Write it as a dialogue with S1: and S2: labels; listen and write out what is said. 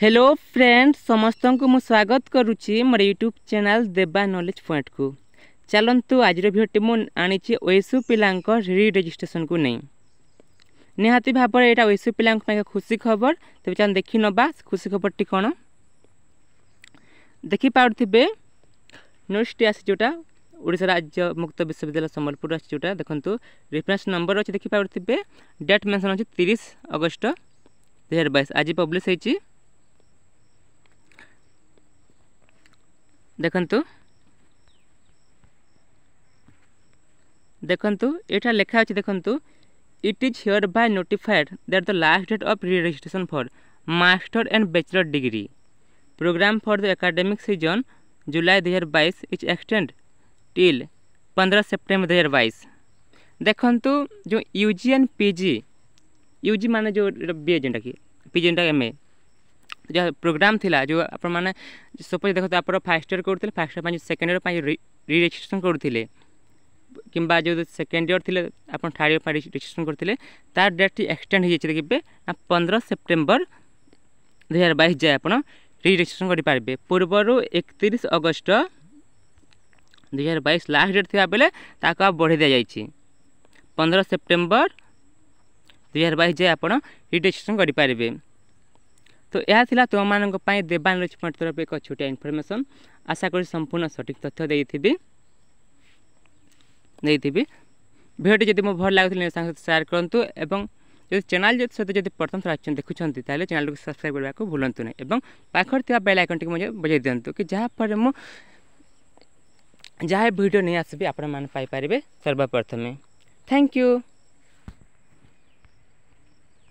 S1: hello friend समस्त को मु स्वागत करुँच मोर YouTube channel Deva knowledge point को चलतु आज भिडटी मुझे ओसु पिला री को नहीं निहाती भाव में यहाँ ओसु पिला खुशी खबर तेज चल देखी नवा खुशी खबर टी कौन देखी पारे नोट जोटा ओडा राज्य मुक्त विश्वविद्यालय सम्बलपुर आसा देखूँ रेफरेन्स नंबर अच्छे देखिपे डेट मेनसन अच्छे तीस अगस्ट दुई बैस आज पब्लीश हो ଦେଖନ୍ତୁ देखु ଏଇଟା ଲେଖା ଅଛି ଦେଖନ୍ତୁ it is here by notified that the last date of re registration for master and bachelor degree program for the academic season July दुई हजार बैस इज एक्सटेड टिल पंद्रह सेप्टेम्बर दुई हजार बैस देखु जो U G and P G U G मान जो बी ए जेनटा कि पी जेनटा एम ए जो प्रोग्राम था जो आपने सपोज देखो आप फास्ट इयर करूँ फास्ट इयर सेकेंड इयर রিরেজিষ্ট্রেসন করুলে কিংবা যে সেকেন্ড ইয়ার লে আপনার থার্ড ইয়ার রেজিষ্ট্রেসন করলে তার ডেটটি এক্সটেন্ড হয়ে যাচ্ছে দেখবে না পনেরো সেপ্টেম্বর দুই হাজার বাইশ যায় আপনার রিরেজিষ্ট্রেসন করে পারবে পূর্বর একত্রিশ অগস্ট দুই হাজার বাইশ লাস্ট ডেট থাকা বেলে তাকে বড়াই দিয়া যাই পনেরো সেপ্টেম্বর দুই হাজার বাইশ যায় আপনার রিরেজিষ্ট্রেসন করে পারবে তো ଏହା ଥିଲା দেবান ପାଇଁ ଦେବାନ ରିଚମଣ୍ଟ ତରଫରୁ ଏକ ଛୋଟିଆ ଇନଫର୍ମେସନ୍ ଆଶା କରୁଛି ସମ୍ପୂର୍ଣ୍ଣ ସଠିକ୍ ତଥ୍ୟ ভিডিওটি যদি মো ভাল লাগুলে সাথে সেয়ার করতু এবং যদি চ্যানেল যদি সহ যদি প্রথম থাকে আসছেন দেখুছেন তাহলে চ্যানেলটি সবসক্রাইব করা ভুলতু না এবং পাখে থাকা বেল আইকনটি বজাই দিও কি যাফলে মু যা ভিডিও নিয়ে আসবি আপনার পাইপারে সর্বপ্রথমে থ্যাংক ইউ